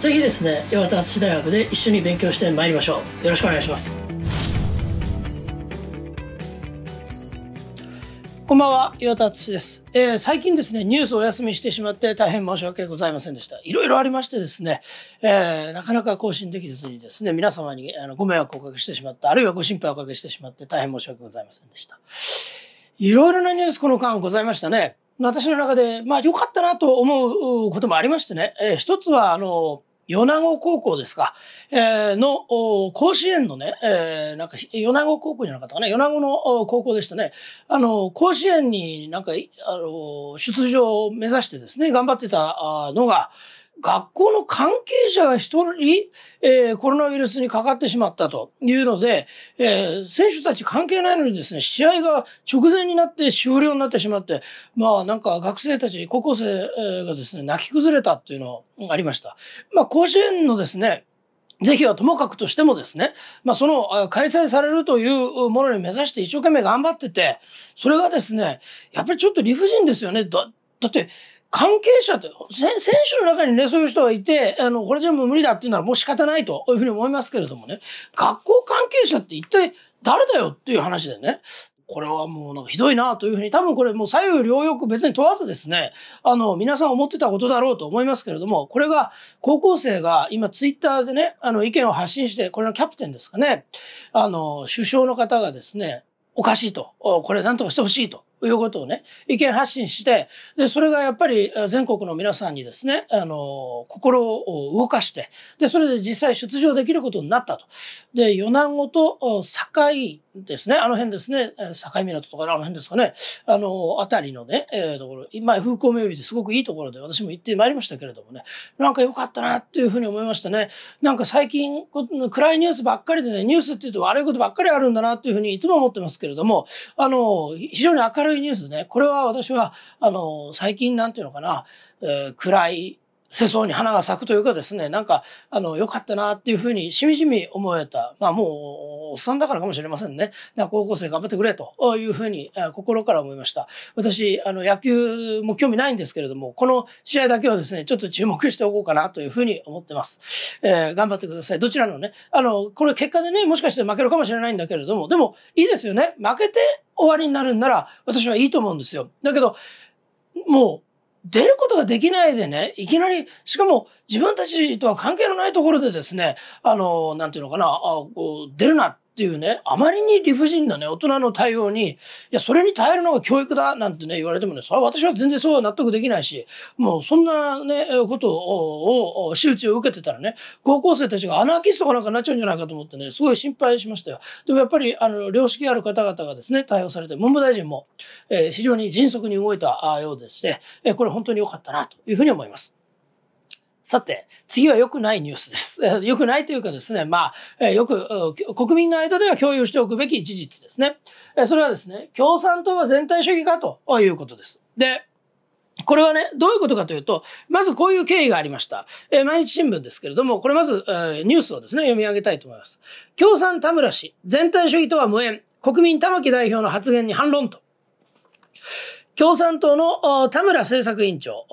次ですね、岩田大学で一緒に勉強してまいりましょう。よろしくお願いします。こんばんは、岩田敦です、えー、最近ですね、ニュースお休みしてしまって大変申し訳ございませんでした。いろいろありましてですね、えー、なかなか更新できずにですね、皆様にあのご迷惑をおかけしてしまった、あるいはご心配をおかけしてしまって大変申し訳ございませんでした。いろいろなニュースこの間ございましたね。私の中で、まあ良かったなと思うこともありましてね、えー、一つはあの、米子高校ですか、えー、の甲子園のね、えー、なんか米子高校じゃなかったかな米子の高校でしたねあの甲子園になんかあの出場を目指してですね頑張ってたのが、学校の関係者が一人、えー、コロナウイルスにかかってしまったというので、えー、選手たち関係ないのにですね、試合が直前になって終了になってしまって、まあなんか学生たち、高校生がですね、泣き崩れたっていうのがありました。まあ甲子園のですね、是非はともかくとしてもですね、まあ、その開催されるというものに目指して一生懸命頑張ってて、それがですね、やっぱりちょっと理不尽ですよね。だって関係者って、選手の中にね、そういう人がいて、あの、これじゃもう無理だっていうならもう仕方ないというふうに思いますけれどもね、学校関係者って一体誰だよっていう話でね、これはもうなんかひどいなというふうに、多分これもう左右両翼別に問わずですね、あの、皆さん思ってたことだろうと思いますけれども、これが高校生が今ツイッターでね、あの意見を発信して、これのキャプテンですかね、あの、首相の方がですね、おかしいと、これなんとかしてほしいということをね、意見発信して、で、それがやっぱり全国の皆さんにですね、あの、心を動かして、で、それで実際出場できることになったと。で、米子と堺ですね、あの辺ですね、境港とかあの辺ですかね、あの、あたりのね、えー、ところ、今、風光明媚ですごくいいところで私も行ってまいりましたけれどもね、なんか良かったなっていうふうに思いましたね。なんか最近、暗いニュースばっかりでね、ニュースって言うと悪いことばっかりあるんだなっていうふうにいつも思ってますけれども、あの、非常に明るいいニュースね。これは私は、あの、最近なんていうのかな、えー、暗い世相に花が咲くというかですね、なんか、あの、良かったなっていうふうにしみじみ思えた。まあもう、おっさんだからかもしれませんね。高校生頑張ってくれというふうに心から思いました。私、あの、野球も興味ないんですけれども、この試合だけはですね、ちょっと注目しておこうかなというふうに思ってます。えー、頑張ってください。どちらのね、あの、これ結果でね、もしかして負けるかもしれないんだけれども、でも、いいですよね。負けて、終わりになるんなら私はいいと思うんですよ。だけど、もう出ることができないでね、いきなり、しかも自分たちとは関係のないところでですね、あの、なんていうのかな、あこう出るなっっていうね、あまりに理不尽なね、大人の対応に、いや、それに耐えるのが教育だなんてね、言われてもね、それは私は全然そうは納得できないし、もうそんなね、ことを、仕打ちを受けてたらね、高校生たちがアナーキストかなんかになっちゃうんじゃないかと思ってね、すごい心配しましたよ。でもやっぱり、あの、良識ある方々がですね、対応されて、文部大臣も、えー、非常に迅速に動いたようでして、えー、これ本当に良かったなというふうに思います。さて、次は良くないニュースです。良くないというかですね、まあ、よく国民の間では共有しておくべき事実ですね。それはですね、共産党は全体主義かということです。で、これはね、どういうことかというと、まずこういう経緯がありました。え毎日新聞ですけれども、これまず、えニュースをですね、読み上げたいと思います。共産田村氏、全体主義とは無縁、国民玉木代表の発言に反論と。共産党の田村政策委員長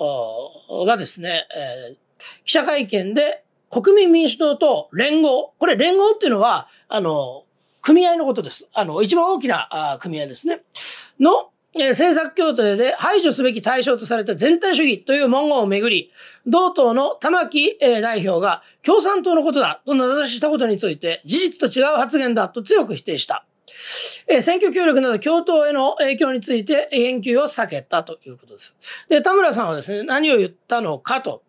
がですね、えー記者会見で、国民民主党と連合、これ連合っていうのは、あの、組合のことです。あの、一番大きな組合ですね。の、え政策協定で排除すべき対象とされた全体主義という文言をめぐり、同党の玉木、え代表が共産党のことだと名指ししたことについて、事実と違う発言だと強く否定した。え選挙協力など共闘への影響について言及を避けたということです。で、田村さんはですね、何を言ったのかと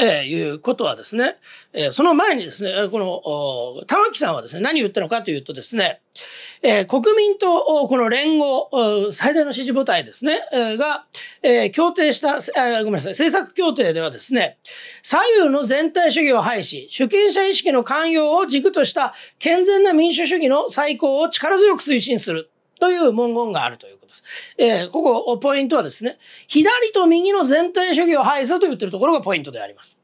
えー、いうことはですね、えー、その前にですね、この、玉木さんはですね、何言ったのかというとですね、えー、国民とこの連合、最大の支持母体ですね、えー、が、えー、協定した、えー、ごめんなさい、政策協定ではですね、左右の全体主義を廃止、主権者意識の寛容を軸とした健全な民主主義の再興を力強く推進するという文言があるという。えー、ここ、ポイントはですね、左と右の全体主義を排すと言ってるところがポイントであります。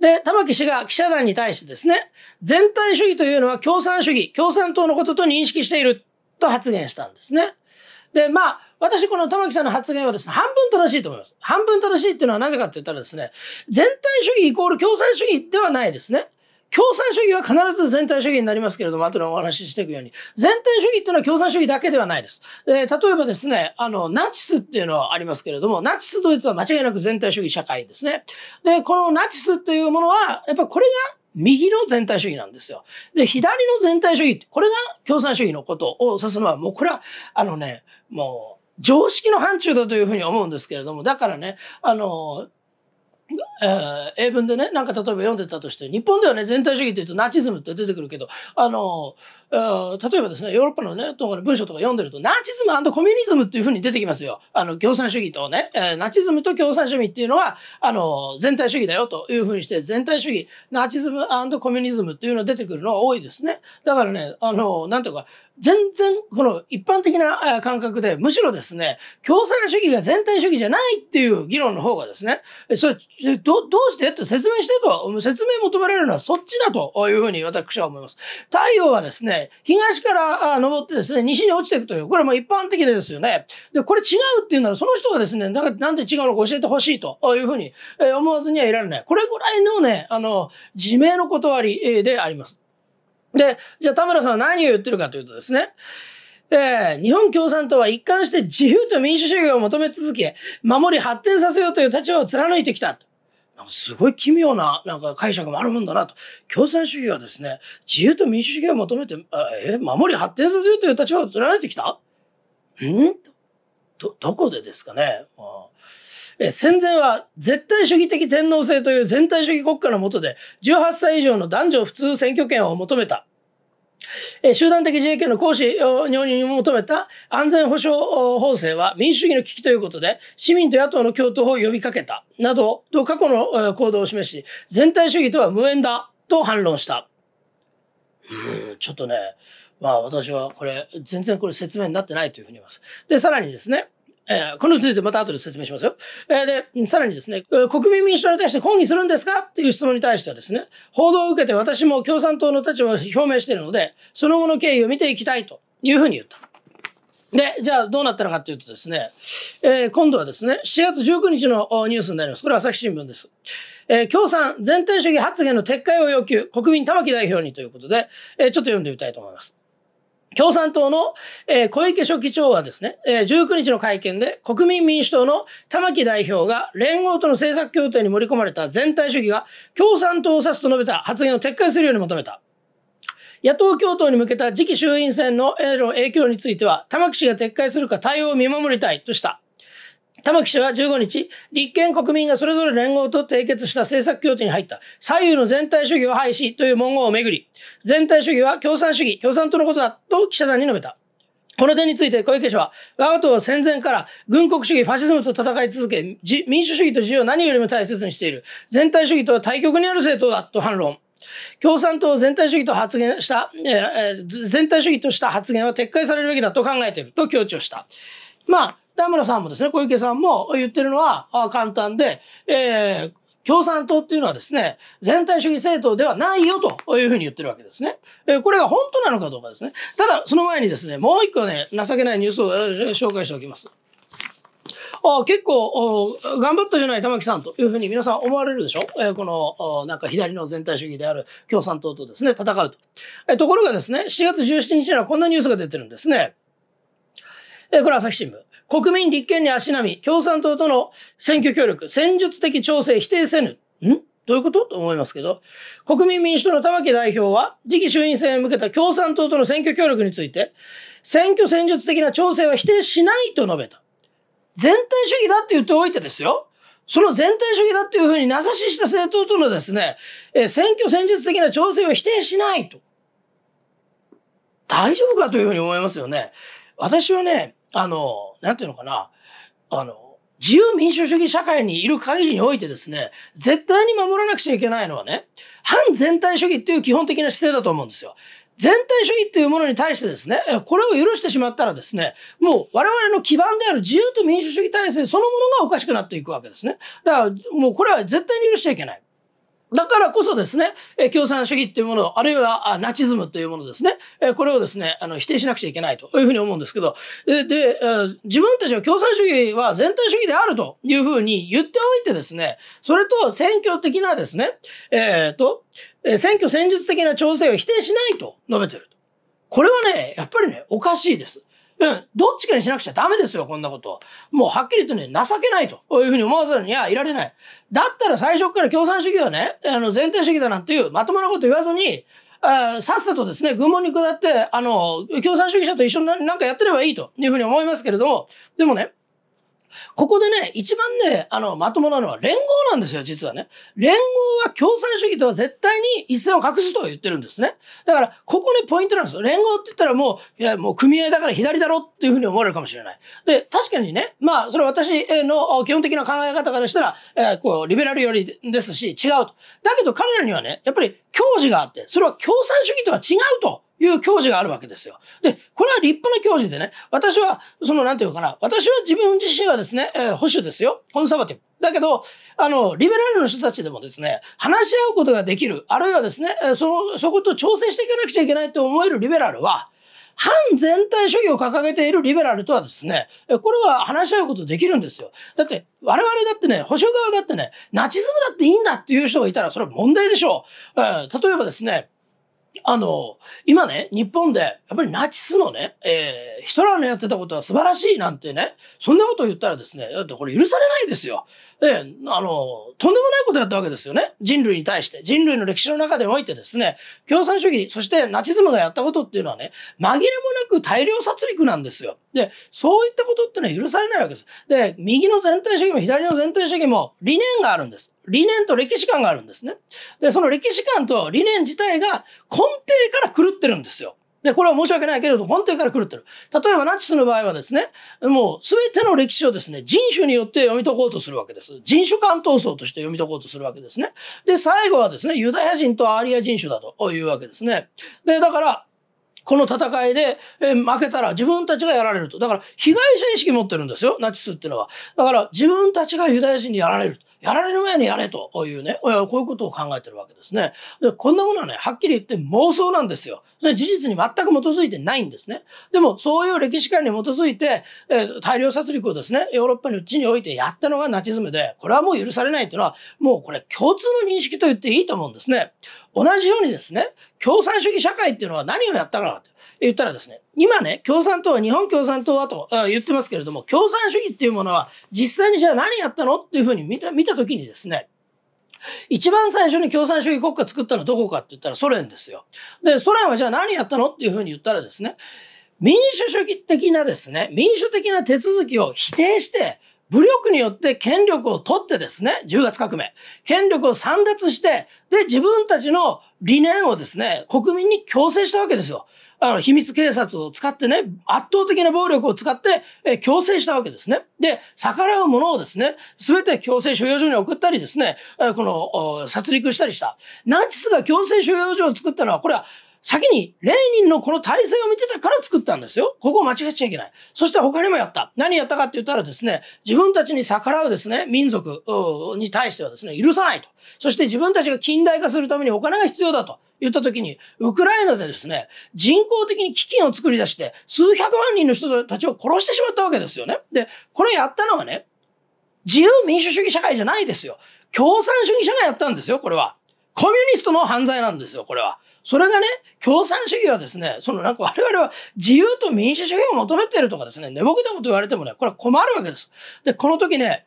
で、玉木氏が記者団に対してですね、全体主義というのは共産主義、共産党のことと認識していると発言したんですね。で、まあ、私この玉木さんの発言はですね、半分正しいと思います。半分正しいっていうのはなぜかって言ったらですね、全体主義イコール共産主義ではないですね。共産主義は必ず全体主義になりますけれども、後でお話ししていくように。全体主義っていうのは共産主義だけではないです。えー、例えばですね、あの、ナチスっていうのはありますけれども、ナチスドイツは間違いなく全体主義社会ですね。で、このナチスというものは、やっぱこれが右の全体主義なんですよ。で、左の全体主義って、これが共産主義のことを指すのは、もうこれは、あのね、もう、常識の範疇だというふうに思うんですけれども、だからね、あの、えー、英文でね、なんか例えば読んでたとして、日本ではね、全体主義って言うとナチズムって出てくるけど、あの、えー、例えばですね、ヨーロッパのね、とかの文章とか読んでると、ナチズムコミュニズムっていうふうに出てきますよ。あの、共産主義とね、えー、ナチズムと共産主義っていうのは、あの、全体主義だよというふうにして、全体主義、ナチズムコミュニズムっていうのが出てくるのが多いですね。だからね、あの、なんていうか、全然、この一般的な感覚で、むしろですね、共産主義が全体主義じゃないっていう議論の方がですね、それ、ど、どうしてって説明してと、説明求められるのはそっちだというふうに私は思います。太陽はですね、東から登ってですね、西に落ちていくという、これも一般的でですよね。で、これ違うっていうなら、その人がですね、なんかなんで違うのか教えてほしいというふうに思わずにはいられない。これぐらいのね、あの、自明の断りであります。で、じゃあ田村さんは何を言ってるかというとですね、えー、日本共産党は一貫して自由と民主主義を求め続け、守り発展させようという立場を貫いてきた。なんかすごい奇妙ななんか解釈もあるもんだなと。共産主義はですね、自由と民主主義を求めて、えー、守り発展させようという立場を貫いてきたんど、どこでですかね、まあえ戦前は絶対主義的天皇制という全体主義国家の下で18歳以上の男女普通選挙権を求めた。え集団的自衛権の行使に求めた安全保障法制は民主主義の危機ということで市民と野党の共闘を呼びかけたなどと過去の行動を示し全体主義とは無縁だと反論した。うん、ちょっとね、まあ私はこれ、全然これ説明になってないというふうに言います。で、さらにですね、えー、このについてまた後で説明しますよ。えー、で、さらにですね、国民民主党に対して抗議するんですかっていう質問に対してはですね、報道を受けて私も共産党の立場を表明しているので、その後の経緯を見ていきたいというふうに言った。で、じゃあどうなったのかっていうとですね、えー、今度はですね、4月19日のニュースになります。これは朝日新聞です。えー、共産全体主義発言の撤回を要求、国民玉木代表にということで、えー、ちょっと読んでみたいと思います。共産党の、え小池書記長はですね、え19日の会見で国民民主党の玉木代表が連合との政策協定に盛り込まれた全体主義が共産党を指すと述べた発言を撤回するように求めた。野党共闘に向けた次期衆院選の影響については、玉木氏が撤回するか対応を見守りたいとした。玉木氏は15日、立憲国民がそれぞれ連合と締結した政策協定に入った左右の全体主義を廃止という文言をめぐり、全体主義は共産主義、共産党のことだと記者団に述べた。この点について小池氏は、我が党は戦前から軍国主義、ファシズムと戦い続け、民主主義と自由を何よりも大切にしている。全体主義とは対極にある政党だと反論。共産党を全体主義と発言した、えー、全体主義とした発言は撤回されるべきだと考えていると強調した。まあ、田村さんもですね、小池さんも言ってるのは簡単で、えー、共産党っていうのはですね、全体主義政党ではないよというふうに言ってるわけですね。えこれが本当なのかどうかですね。ただ、その前にですね、もう一個ね、情けないニュースを、紹介しておきます。あ結構頑張ったじゃない玉木さんというふうに皆さん思われるでしょ、えー、このなんか左の全体主義である共産党とですね、戦うと。えー、ところがですね、7月17日にはこんなニュースが出てるんですね。えー、これ朝日新聞。国民立憲に足並み、共産党との選挙協力、戦術的調整否定せぬ。んどういうことと思いますけど、国民民主党の玉木代表は、次期衆院選へ向けた共産党との選挙協力について、選挙戦術的な調整は否定しないと述べた。全体主義だって言っておいてですよ。その全体主義だっていうふうに名指しした政党とのですね、え選挙戦術的な調整を否定しないと。大丈夫かというふうに思いますよね。私はね、あの、なんていうのかな、あの、自由民主主義社会にいる限りにおいてですね、絶対に守らなくちゃいけないのはね、反全体主義っていう基本的な姿勢だと思うんですよ。全体主義っていうものに対してですね、これを許してしまったらですね、もう我々の基盤である自由と民主主義体制そのものがおかしくなっていくわけですね。だからもうこれは絶対に許しちゃいけない。だからこそですね、え共産主義っていうものあるいはあナチズムというものですね、えこれをですね、あの否定しなくちゃいけないというふうに思うんですけど、で、で自分たちは共産主義は全体主義であるというふうに言っておいてですね、それと選挙的なですね、えっ、ー、と、選挙戦術的な調整を否定しないと述べてると。これはね、やっぱりね、おかしいです。うん、どっちかにしなくちゃダメですよ、こんなこと。もうはっきり言ってね、情けないというふうに思わずにはいられない。だったら最初から共産主義はね、あの、全体主義だなんていうまともなこと言わずに、あさっさとですね、愚問に下って、あの、共産主義者と一緒になんかやってればいいというふうに思いますけれども、でもね、ここでね、一番ね、あの、まともなのは連合なんですよ、実はね。連合は共産主義とは絶対に一線を画すと言ってるんですね。だから、ここね、ポイントなんですよ。連合って言ったらもう、いや、もう組合だから左だろっていうふうに思われるかもしれない。で、確かにね、まあ、それ私の基本的な考え方からしたら、えー、こう、リベラル寄りですし、違うと。だけど彼らにはね、やっぱり教示があって、それは共産主義とは違うと。いう教授があるわけですよ。で、これは立派な教授でね、私は、その、なんていうかな、私は自分自身はですね、えー、保守ですよ。コンサバティブ。だけど、あの、リベラルの人たちでもですね、話し合うことができる、あるいはですね、その、そこと調整していかなくちゃいけないと思えるリベラルは、反全体主義を掲げているリベラルとはですね、これは話し合うことできるんですよ。だって、我々だってね、保守側だってね、ナチズムだっていいんだっていう人がいたら、それは問題でしょう。えー、例えばですね、あの、今ね、日本で、やっぱりナチスのね、えー、ヒトラーのやってたことは素晴らしいなんてね、そんなこと言ったらですね、だってこれ許されないですよ。で、あの、とんでもないことやったわけですよね。人類に対して、人類の歴史の中でおいてですね、共産主義、そしてナチズムがやったことっていうのはね、紛れもなく大量殺戮なんですよ。で、そういったことってのは許されないわけです。で、右の全体主義も左の全体主義も理念があるんです。理念と歴史観があるんですね。で、その歴史観と理念自体が根底から狂ってるんですよ。で、これは申し訳ないけれど、本体から狂ってる。例えばナチスの場合はですね、もう全ての歴史をですね、人種によって読み解こうとするわけです。人種間闘争として読み解こうとするわけですね。で、最後はですね、ユダヤ人とアーリア人種だというわけですね。で、だから、この戦いで、え負けたら自分たちがやられると。だから、被害者意識持ってるんですよ、ナチスっていうのは。だから、自分たちがユダヤ人にやられると。やられる前にやれというね、こういうことを考えてるわけですね。で、こんなものはね、はっきり言って妄想なんですよ。事実に全く基づいてないんですね。でも、そういう歴史観に基づいて、えー、大量殺戮をですね、ヨーロッパの地においてやったのがナチズムで、これはもう許されないっていうのは、もうこれ共通の認識と言っていいと思うんですね。同じようにですね、共産主義社会っていうのは何をやったかって。言ったらですね、今ね、共産党は、日本共産党はと言ってますけれども、共産主義っていうものは、実際にじゃあ何やったのっていうふうに見た見たときにですね、一番最初に共産主義国家作ったのはどこかって言ったらソ連ですよ。で、ソ連はじゃあ何やったのっていうふうに言ったらですね、民主主義的なですね、民主的な手続きを否定して、武力によって権力を取ってですね、10月革命、権力を散奪して、で、自分たちの理念をですね、国民に強制したわけですよ。あの、秘密警察を使ってね、圧倒的な暴力を使って、えー、強制したわけですね。で、逆らうものをですね、すべて強制収容所に送ったりですね、えー、この、殺戮したりした。ナチスが強制収容所を作ったのは、これは、先にレーニンのこの体制を見てたから作ったんですよ。ここを間違っちゃいけない。そして他にもやった。何やったかって言ったらですね、自分たちに逆らうですね、民族に対してはですね、許さないと。そして自分たちが近代化するためにお金が必要だと。言った時に、ウクライナでですね、人工的に基金を作り出して、数百万人の人たちを殺してしまったわけですよね。で、これやったのはね、自由民主主義社会じゃないですよ。共産主義者がやったんですよ、これは。コミュニストの犯罪なんですよ、これは。それがね、共産主義はですね、そのなんか我々は自由と民主主義を求めてるとかですね、寝ぼけたこと言われてもね、これは困るわけです。で、この時ね、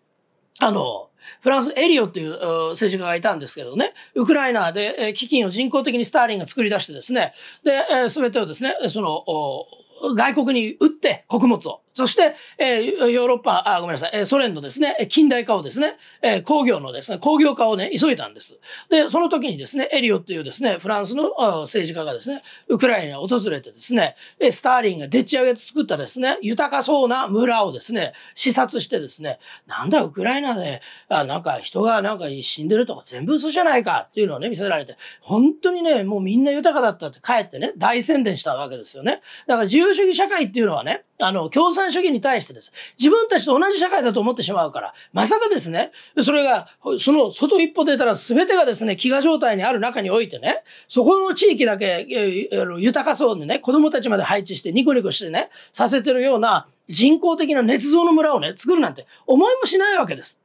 あの、フランス、エリオっていう政治家がいたんですけれどね、ウクライナで基金を人工的にスターリンが作り出してですね、で、すべてをですね、その、外国に売って穀物を。そして、えー、ヨーロッパ、あ、ごめんなさい、えソ連のですね、近代化をですね、え工業のですね、工業化をね、急いだんです。で、その時にですね、エリオっていうですね、フランスの政治家がですね、ウクライナを訪れてですね、スターリンがでっち上げて作ったですね、豊かそうな村をですね、視察してですね、なんだ、ウクライナで、あ、なんか人がなんか死んでるとか全部嘘じゃないかっていうのをね、見せられて、本当にね、もうみんな豊かだったって帰ってね、大宣伝したわけですよね。だから自由主義社会っていうのはね、あの、共産主義に対してです。自分たちと同じ社会だと思ってしまうから、まさかですね、それが、その外一歩出たら全てがですね、飢餓状態にある中においてね、そこの地域だけ、豊かそうにね、子供たちまで配置してニコニコしてね、させてるような人工的な捏造の村をね、作るなんて思いもしないわけです。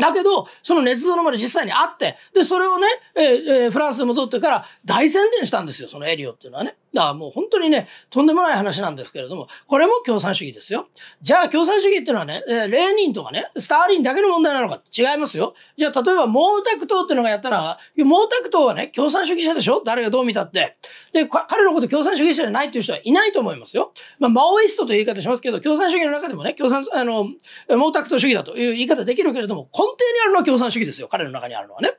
だけど、その捏造の村実際にあって、で、それをね、えー、えー、フランスに戻ってから大宣伝したんですよ、そのエリオっていうのはね。だからもう本当にね、とんでもない話なんですけれども、これも共産主義ですよ。じゃあ共産主義っていうのはね、えー、レーニンとかね、スターリンだけの問題なのか違いますよ。じゃあ例えば毛沢東っていうのがやったら、毛沢東はね、共産主義者でしょ誰がどう見たって。で、彼のこと共産主義者じゃないっていう人はいないと思いますよ。まあ、マオイストという言い方しますけど、共産主義の中でもね、共産、あの、毛沢東主義だという言い方できるけれども、根底にあるのは共産主義ですよ。彼の中にあるのはね。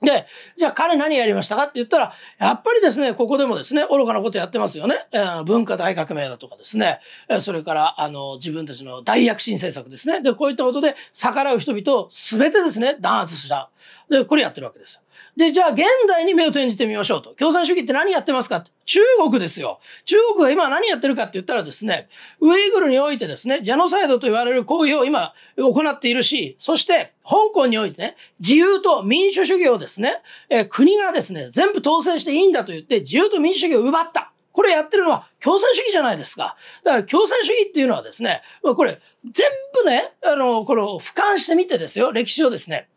で、じゃあ彼何やりましたかって言ったら、やっぱりですね、ここでもですね、愚かなことやってますよね。えー、文化大革命だとかですね、えー、それから、あの、自分たちの大躍進政策ですね。で、こういったことで逆らう人々を全てですね、弾圧した。で、これやってるわけです。で、じゃあ現代に目を転じてみましょうと。共産主義って何やってますか中国ですよ。中国が今何やってるかって言ったらですね、ウイグルにおいてですね、ジェノサイドと言われる行為を今行っているし、そして香港においてね、自由と民主主義をですね、えー、国がですね、全部統制していいんだと言って自由と民主主義を奪った。これやってるのは共産主義じゃないですか。だから共産主義っていうのはですね、これ全部ね、あの、これを俯瞰してみてですよ、歴史をですね。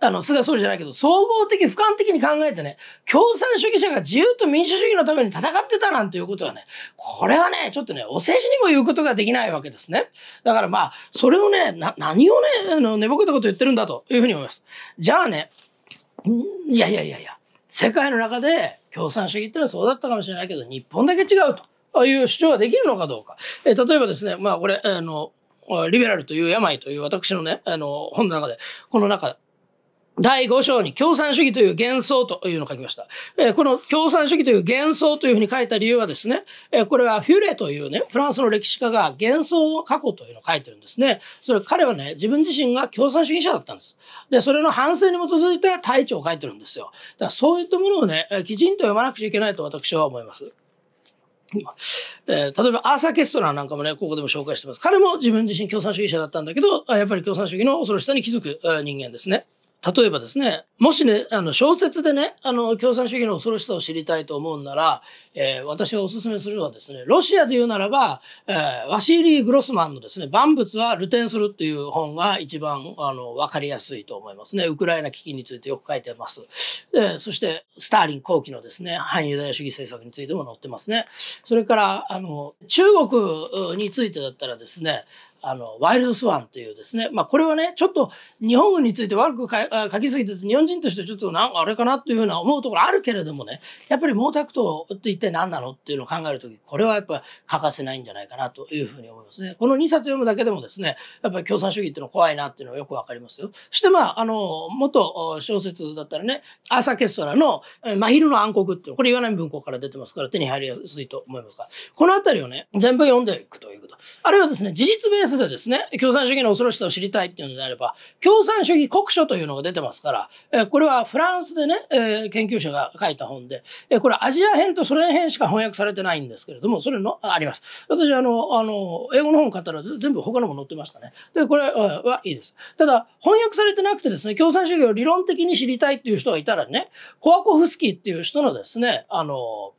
あの、菅総理じゃないけど、総合的、俯瞰的に考えてね、共産主義者が自由と民主主義のために戦ってたなんていうことはね、これはね、ちょっとね、お世辞にも言うことができないわけですね。だからまあ、それをね、な、何をね、あの、寝ぼけたこと言ってるんだというふうに思います。じゃあね、いやいやいやいや、世界の中で共産主義ってのはそうだったかもしれないけど、日本だけ違うと。いう主張ができるのかどうか。え例えばですね、まあこれ、あの、リベラルという病という私のね、あの、本の中で、この中第5章に共産主義という幻想というのを書きました。えこの共産主義という幻想というふうに書いた理由はですね、えこれはフュレというね、フランスの歴史家が幻想の過去というのを書いてるんですね。それ彼はね、自分自身が共産主義者だったんです。で、それの反省に基づいて大調を書いてるんですよ。だからそういったものをね、きちんと読まなくちゃいけないと私は思います。えー、例えばアーサー・ケストラーなんかもね、ここでも紹介してます。彼も自分自身共産主義者だったんだけど、やっぱり共産主義の恐ろしさに気づく人間ですね。例えばですね、もしね、あの、小説でね、あの、共産主義の恐ろしさを知りたいと思うなら、えー、私がお勧めするのはですね、ロシアで言うならば、えー、ワシーリー・グロスマンのですね、万物はルテンするっていう本が一番、あの、わかりやすいと思いますね。ウクライナ危機についてよく書いてます。で、そして、スターリン後期のですね、反ユダヤ主義政策についても載ってますね。それから、あの、中国についてだったらですね、あの、ワイルドスワンというですね、まあこれはね、ちょっと日本軍について悪く書きすぎてて、日本人としてちょっとなんかあれかなというふうな思うところあるけれどもね、やっぱり毛沢東って一体何なのっていうのを考えるとき、これはやっぱ欠かせないんじゃないかなというふうに思いますね。この2冊読むだけでもですね、やっぱり共産主義っていうの怖いなっていうのはよくわかりますよ。そしてまあ、あの、元小説だったらね、アーサーケストラの真昼の暗黒っていうの、これ岩波文庫から出てますから手に入りやすいと思いますが、このあたりをね、全部読んでいくということ。あるいはですね、事実ベースずですね、共産主義の恐ろしさを知りたいっていうのであれば、共産主義国書というのが出てますから、えこれはフランスでね、え研究者が書いた本で、えこれアジア編とソ連編しか翻訳されてないんですけれども、それの、あります。私、あの、あの、英語の本買ったら全部他のも載ってましたね。で、これはいいです。ただ、翻訳されてなくてですね、共産主義を理論的に知りたいっていう人がいたらね、コアコフスキーっていう人のですね、あの、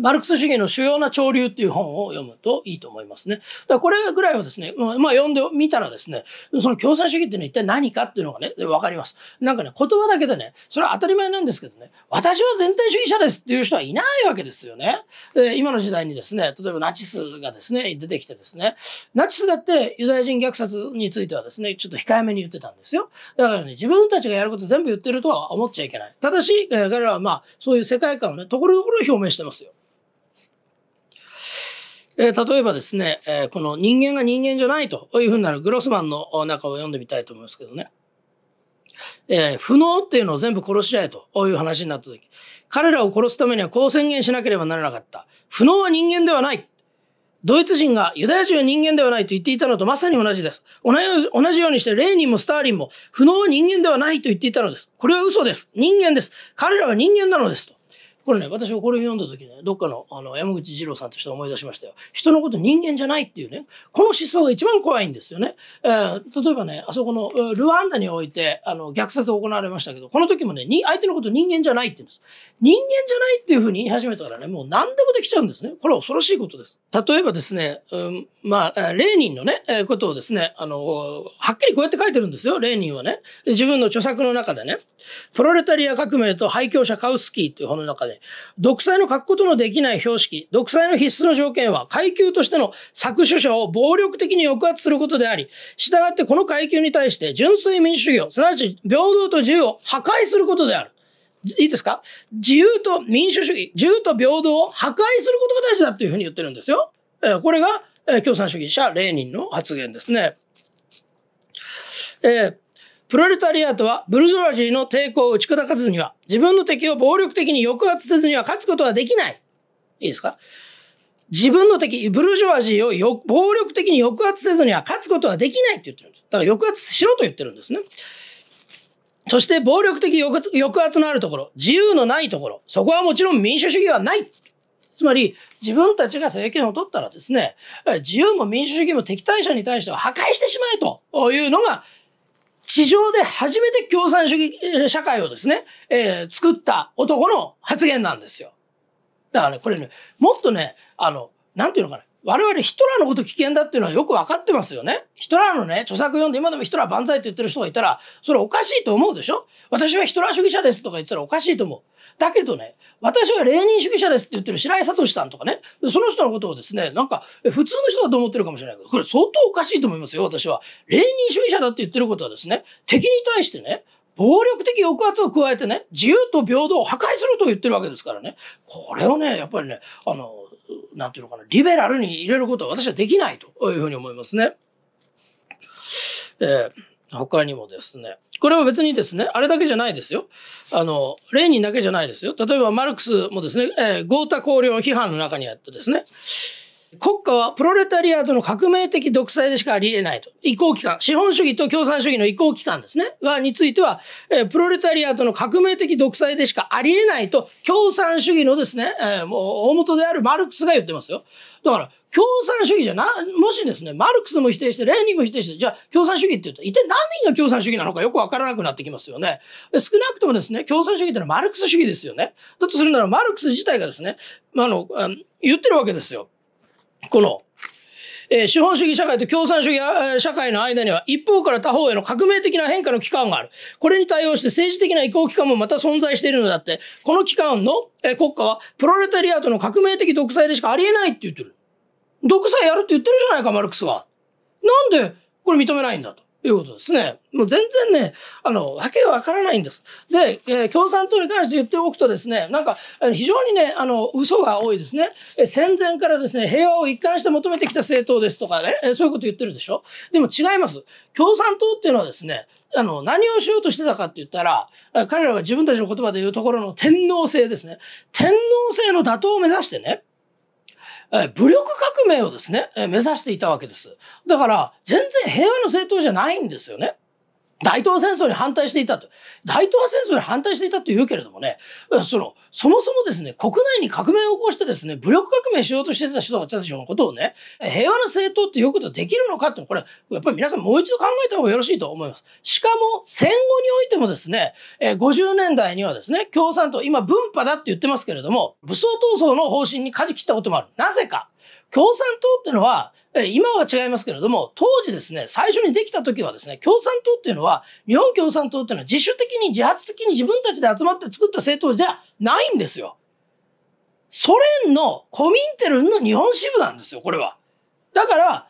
マルクス主義の主要な潮流っていう本を読むといいと思いますね。だこれぐらいはですね、まあ読んでみたらですね、その共産主義っていうのは一体何かっていうのがね、わかります。なんかね、言葉だけでね、それは当たり前なんですけどね、私は全体主義者ですっていう人はいないわけですよね。で今の時代にですね、例えばナチスがですね、出てきてですね、ナチスだってユダヤ人虐殺についてはですね、ちょっと控えめに言ってたんですよ。だからね、自分たちがやること全部言ってるとは思っちゃいけない。ただし、彼らはまあ、そういう世界観をね、ところどころ表明してますよ。えー、例えばですね、えー、この人間が人間じゃないというふうになるグロスマンの中を読んでみたいと思いますけどね。えー、不能っていうのを全部殺しちゃえという話になった時、彼らを殺すためにはこう宣言しなければならなかった。不能は人間ではない。ドイツ人がユダヤ人は人間ではないと言っていたのとまさに同じです。同じようにしてレーニンもスターリンも不能は人間ではないと言っていたのです。これは嘘です。人間です。彼らは人間なのですと。これね、私はこれを読んだ時ね、どっかのあの山口二郎さんとして思い出しましたよ。人のこと人間じゃないっていうね、この思想が一番怖いんですよね。えー、例えばね、あそこのルワンダにおいてあの虐殺行われましたけど、この時もね、相手のこと人間じゃないって言うんです。人間じゃないっていうふうに言い始めたらね、もう何でもできちゃうんですね。これは恐ろしいことです。例えばですね、うん、まあ、レーニンのね、えことをですね、あの、はっきりこうやって書いてるんですよ、レーニンはね。自分の著作の中でね、プロレタリア革命と廃墟者カウスキーっていう本の中で、独裁の書くことのできない標識、独裁の必須の条件は、階級としての搾取者を暴力的に抑圧することであり、従ってこの階級に対して純粋民主主義を、すなわち平等と自由を破壊することである。いいですか自由と民主主義、自由と平等を破壊することが大事だというふうに言ってるんですよ。えー、これが、えー、共産主義者レーニンの発言ですね。えープロレタリアートはブルジョワジーの抵抗を打ち砕かずには、自分の敵を暴力的に抑圧せずには勝つことはできない。いいですか自分の敵、ブルジョワジーを暴力的に抑圧せずには勝つことはできないって言ってるんです。だから抑圧しろと言ってるんですね。そして暴力的抑圧のあるところ、自由のないところ、そこはもちろん民主主義はない。つまり、自分たちが政権を取ったらですね、自由も民主主義も敵対者に対しては破壊してしまえというのが地上で初めて共産主義社会をですね、えー、作った男の発言なんですよ。だからね、これね、もっとね、あの、なんていうのかな。我々ヒトラーのこと危険だっていうのはよく分かってますよね。ヒトラーのね、著作読んで今でもヒトラー万歳って言ってる人がいたら、それおかしいと思うでしょ私はヒトラー主義者ですとか言ったらおかしいと思う。だけどね、私はレーニン主義者ですって言ってる白井聡さんとかね、その人のことをですね、なんか、普通の人だと思ってるかもしれないけど、これ相当おかしいと思いますよ、私は。レーニン主義者だって言ってることはですね、敵に対してね、暴力的抑圧を加えてね、自由と平等を破壊すると言ってるわけですからね、これをね、やっぱりね、あの、なんていうのかな、リベラルに入れることは私はできないというふうに思いますね。えー他にもですね、これは別にですね、あれだけじゃないですよ。あの、レーニンだけじゃないですよ。例えばマルクスもですね、えー、ゴータ公領批判の中にあってですね、国家はプロレタリアートの革命的独裁でしかあり得ないと。移行期間、資本主義と共産主義の移行期間ですね、は、については、えプロレタリアートの革命的独裁でしかあり得ないと、共産主義のですね、えもう大元であるマルクスが言ってますよ。だから、共産主義じゃな、もしですね、マルクスも否定して、レーニンも否定して、じゃあ共産主義って言うと、一体何が共産主義なのかよくわからなくなってきますよね。少なくともですね、共産主義ってのはマルクス主義ですよね。だとするなら、マルクス自体がですね、まあの、言ってるわけですよ。この、えー、資本主義社会と共産主義社会の間には一方から他方への革命的な変化の機関がある。これに対応して政治的な移行機関もまた存在しているのだって、この機関の、えー、国家はプロレタリアとの革命的独裁でしかありえないって言ってる。独裁やるって言ってるじゃないか、マルクスは。なんでこれ認めないんだと。ということですね。もう全然ね、あの、わけわからないんです。で、えー、共産党に関して言っておくとですね、なんか、非常にね、あの、嘘が多いですね。えー、戦前からですね、平和を一貫して求めてきた政党ですとかね、えー、そういうこと言ってるでしょ。でも違います。共産党っていうのはですね、あの、何をしようとしてたかって言ったら、彼らが自分たちの言葉で言うところの天皇制ですね。天皇制の打倒を目指してね、え武力革命をですね、え目指していたわけです。だから、全然平和の政党じゃないんですよね。大東亜戦争に反対していたと。大東亜戦争に反対していたと言うけれどもね、その、そもそもですね、国内に革命を起こしてですね、武力革命しようとしてた人たちのことをね、平和な政党っていうことできるのかってこれ、やっぱり皆さんもう一度考えた方がよろしいと思います。しかも、戦後においてもですね、50年代にはですね、共産党、今文派だって言ってますけれども、武装闘争の方針に舵切ったこともある。なぜか。共産党っていうのは、今は違いますけれども、当時ですね、最初にできた時はですね、共産党っていうのは、日本共産党っていうのは自主的に自発的に自分たちで集まって作った政党じゃないんですよ。ソ連のコミンテルンの日本支部なんですよ、これは。だから、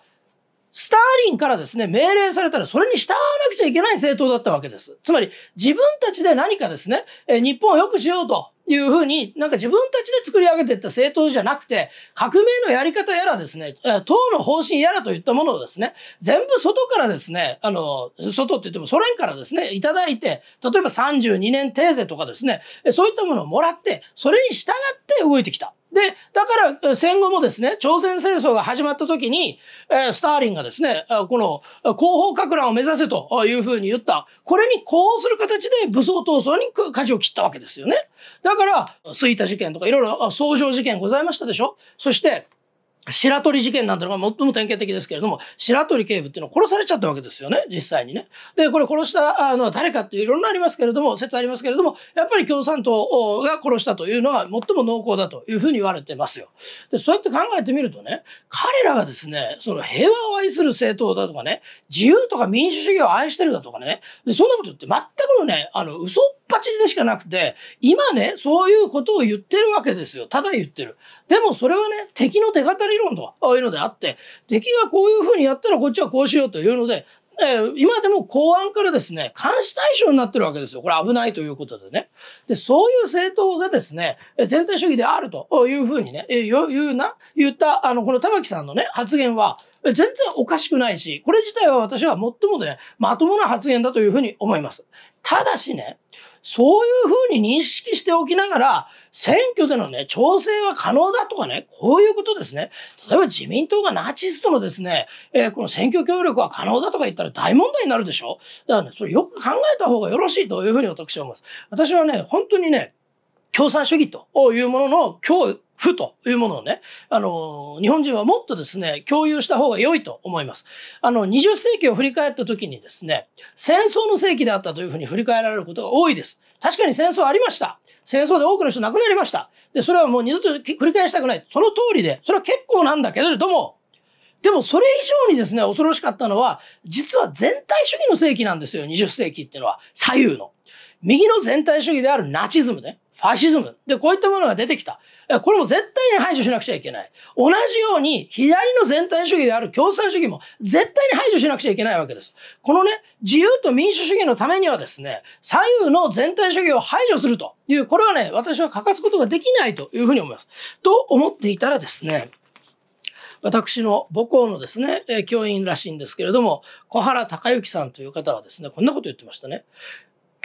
スターリンからですね、命令されたらそれに従わなくちゃいけない政党だったわけです。つまり、自分たちで何かですね、え日本を良くしようというふうに、なんか自分たちで作り上げていった政党じゃなくて、革命のやり方やらですね、党の方針やらといったものをですね、全部外からですね、あの、外って言ってもソ連からですね、いただいて、例えば32年テーゼとかですね、そういったものをもらって、それに従って動いてきた。で、だから戦後もですね、朝鮮戦争が始まった時に、えスターリンがですね、この広報格乱を目指せというふうに言った、これに呼応する形で武装闘争に舵を切ったわけですよね。だから、イタ事件とかいろいろ、創上事件ございましたでしょそして、白鳥事件なんてのが最も典型的ですけれども、白鳥警部っていうのは殺されちゃったわけですよね、実際にね。で、これ殺したのは誰かっていういろんなありますけれども、説ありますけれども、やっぱり共産党が殺したというのは最も濃厚だというふうに言われてますよ。で、そうやって考えてみるとね、彼らがですね、その平和を愛する政党だとかね、自由とか民主主義を愛してるだとかね、でそんなこと言って全くのね、あの、嘘っ形でしかなくて、今ね、そういうことを言ってるわけですよ。ただ言ってる。でもそれはね、敵の手形理論とは、ああいうのであって、敵がこういうふうにやったらこっちはこうしようというので、えー、今でも公安からですね、監視対象になってるわけですよ。これ危ないということでね。で、そういう政党がですね、全体主義であるというふうにね、えー、言うな、言った、あの、この玉木さんのね、発言は、全然おかしくないし、これ自体は私は最もね、まともな発言だというふうに思います。ただしね、そういうふうに認識しておきながら、選挙でのね、調整は可能だとかね、こういうことですね。例えば自民党がナチスとのですね、えー、この選挙協力は可能だとか言ったら大問題になるでしょだからね、それよく考えた方がよろしいというふうに私は思います。私はね、本当にね、共産主義というものの今日負というものをね、あの、日本人はもっとですね、共有した方が良いと思います。あの、20世紀を振り返った時にですね、戦争の世紀であったというふうに振り返られることが多いです。確かに戦争ありました。戦争で多くの人亡くなりました。で、それはもう二度と繰り返したくない。その通りで、それは結構なんだけれども、でもそれ以上にですね、恐ろしかったのは、実は全体主義の世紀なんですよ、20世紀っていうのは。左右の。右の全体主義であるナチズムね。ファシズム。で、こういったものが出てきた。これも絶対に排除しなくちゃいけない。同じように、左の全体主義である共産主義も絶対に排除しなくちゃいけないわけです。このね、自由と民主主義のためにはですね、左右の全体主義を排除するという、これはね、私は欠かすことができないというふうに思います。と思っていたらですね、私の母校のですね、教員らしいんですけれども、小原隆之さんという方はですね、こんなこと言ってましたね。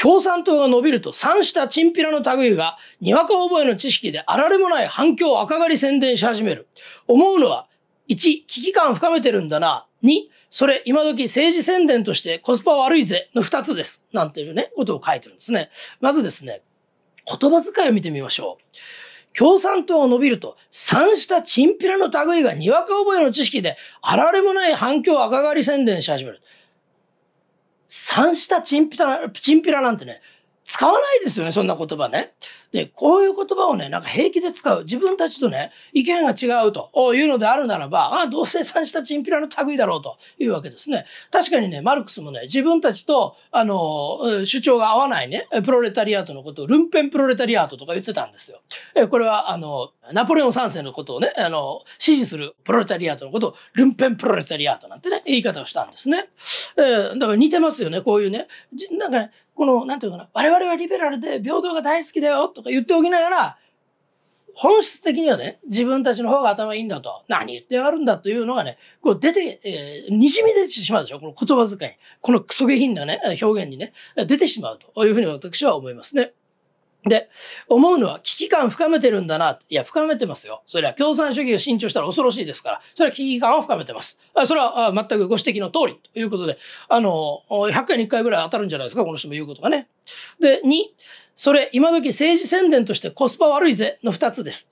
共産党が伸びると三下チンピラの類が、にわか覚えの知識であられもない反響を赤狩り宣伝し始める。思うのは、1、危機感深めてるんだな。2、それ今時政治宣伝としてコスパ悪いぜの2つです。なんていうね、ことを書いてるんですね。まずですね、言葉遣いを見てみましょう。共産党が伸びると、三下チンピラの類がにわか覚えの知識で、あられもない反響赤狩り宣伝し始める。三下チンピラ、チンピラなんてね、使わないですよね、そんな言葉ね。で、こういう言葉をね、なんか平気で使う。自分たちとね、意見が違うというのであるならば、ああ、どうせ三たチンピラの類だろうというわけですね。確かにね、マルクスもね、自分たちと、あの、主張が合わないね、プロレタリアートのことをルンペンプロレタリアートとか言ってたんですよ。え、これは、あの、ナポレオン3世のことをね、あの、支持するプロレタリアートのことをルンペンプロレタリアートなんてね、言い方をしたんですね。えー、だから似てますよね、こういうね。なんかね、この、なんていうかな、我々はリベラルで平等が大好きだよとか言っておきながら、本質的にはね、自分たちの方が頭いいんだと、何言ってやがるんだというのがね、こう出て、えー、滲み出てしまうでしょ、この言葉遣い。このクソ下品なね、表現にね、出てしまうというふうに私は思いますね。で、思うのは危機感深めてるんだな。いや、深めてますよ。それは共産主義が伸長したら恐ろしいですから、それは危機感を深めてます。それは全くご指摘の通りということで、あの、100回に1回ぐらい当たるんじゃないですか、この人も言うことがね。で、2、それ、今時政治宣伝としてコスパ悪いぜの2つです。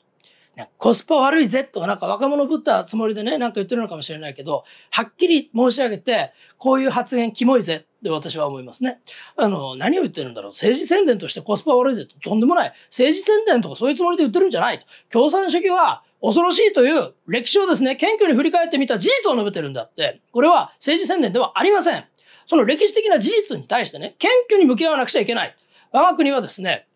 コスパ悪いぜと、なんか若者ぶったつもりでね、なんか言ってるのかもしれないけど、はっきり申し上げて、こういう発言キモいぜで私は思いますね。あの、何を言ってるんだろう。政治宣伝としてコスパ悪いぜととんでもない。政治宣伝とかそういうつもりで言ってるんじゃないと。共産主義は恐ろしいという歴史をですね、謙虚に振り返ってみた事実を述べてるんだって、これは政治宣伝ではありません。その歴史的な事実に対してね、謙虚に向き合わなくちゃいけない。我が国はですね、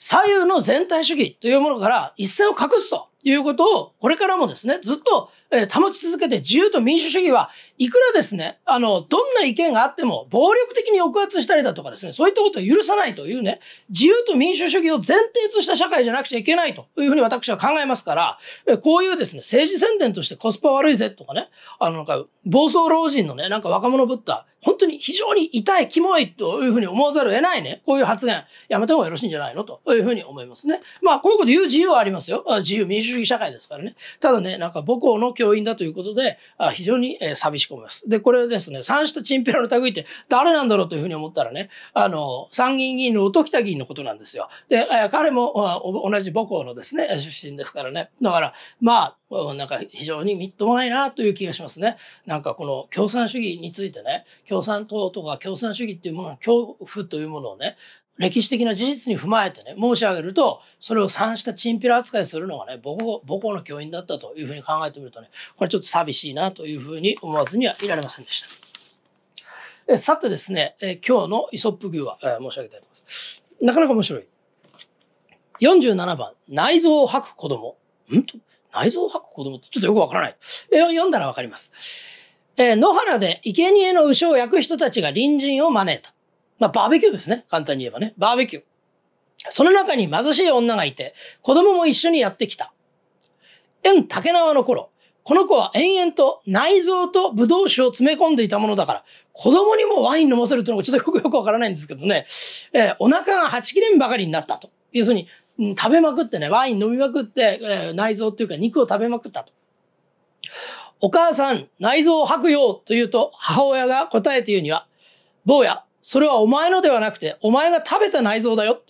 左右の全体主義というものから一線を隠すということを、これからもですね、ずっとえ保ち続けて自由と民主主義はいくらですね、あの、どんな意見があっても暴力的に抑圧したりだとかですね、そういったことを許さないというね、自由と民主主義を前提とした社会じゃなくちゃいけないというふうに私は考えますから、えこういうですね、政治宣伝としてコスパ悪いぜとかね、あの、なんか、暴走老人のね、なんか若者ぶった、本当に非常に痛い、キモいというふうに思わざるを得ないね、こういう発言、やめた方がよろしいんじゃないのというふうに思いますね。まあ、こういうこと言う自由はありますよ。自由民主主義社会ですからね。ただね、なんか母校の教員だということで、あ非常に、え寂しく思います。で、これですね、三種とチンピラの類って誰なんだろうというふうに思ったらね、あの、参議院議員の音北議員のことなんですよ。で、え彼も同じ母校のですね、出身ですからね。だから、まあ、なんか非常にみっともないなという気がしますね。なんかこの共産主義についてね、共産党とか共産主義っていうものの恐怖というものをね、歴史的な事実に踏まえてね、申し上げると、それを三したチンピラ扱いするのがね、母校、母校の教員だったというふうに考えてみるとね、これちょっと寂しいなというふうに思わずにはいられませんでした。えさてですね、え今日のイソップ牛は、えー、申し上げたいと思います。なかなか面白い。47番、内臓を吐く子供。んと内臓を吐く子供ってちょっとよくわからない。え読んだらわかります。えー、野原で生贄の牛を焼く人たちが隣人を招いた。まあ、バーベキューですね。簡単に言えばね。バーベキュー。その中に貧しい女がいて、子供も一緒にやってきた。縁竹縄の頃、この子は延々と内臓と葡萄酒を詰め込んでいたものだから、子供にもワイン飲ませるというのがちょっとよくよくわからないんですけどね、えー、お腹が8切れんばかりになったと。要するに、うに。食べまくってね、ワイン飲みまくって、えー、内臓っていうか肉を食べまくったと。お母さん、内臓を吐くよというと、母親が答えて言うには、坊や、それはお前のではなくて、お前が食べた内臓だよ。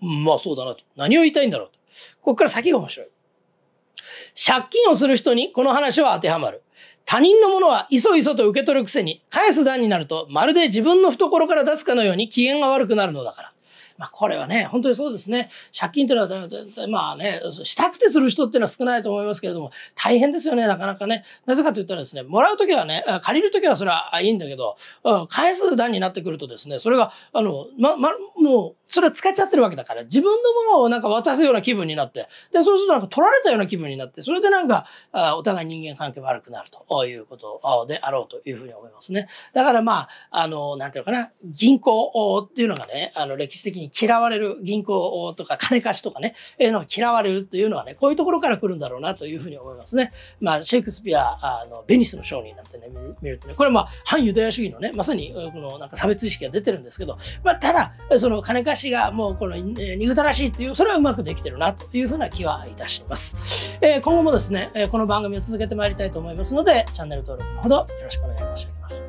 まあそうだなと。何を言いたいんだろうと。ここから先が面白い。借金をする人にこの話は当てはまる。他人のものはいそいそと受け取るくせに、返す段になると、まるで自分の懐から出すかのように機嫌が悪くなるのだから。まあ、これはね、本当にそうですね。借金というのは、まあね、したくてする人っていうのは少ないと思いますけれども、大変ですよね、なかなかね。なぜかと言ったらですね、もらうときはね、借りるときはそれはいいんだけど、返す段になってくるとですね、それが、あの、ま、ま、もう、それは使っちゃってるわけだから、自分のものをなんか渡すような気分になって、で、そうするとなんか取られたような気分になって、それでなんか、お互い人間関係悪くなるということであろうというふうに思いますね。だからまあ、あの、なんていうのかな、銀行っていうのがね、あの、歴史的にに嫌われる銀行とか金貸しとかね、えー、の嫌われるというのはね、こういうところから来るんだろうなというふうに思いますね。まあ、シェイクスピア、あのベニスの商人なんてね、見るとね、これまあ、反ユダヤ主義のね、まさにこのなんか差別意識が出てるんですけど、まあ、ただ、その金貸しがもうこのえ憎たらしいっていう、それはうまくできてるなというふうな気はいたします。えー、今後もですね、この番組を続けてまいりたいと思いますので、チャンネル登録のほどよろしくお願い申し上げます。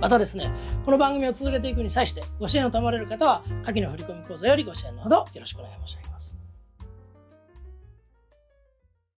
またですね、この番組を続けていくに際して、ご支援を賜れる方は、下記の振込口座よりご支援のほどよろしくお願い申し上げます。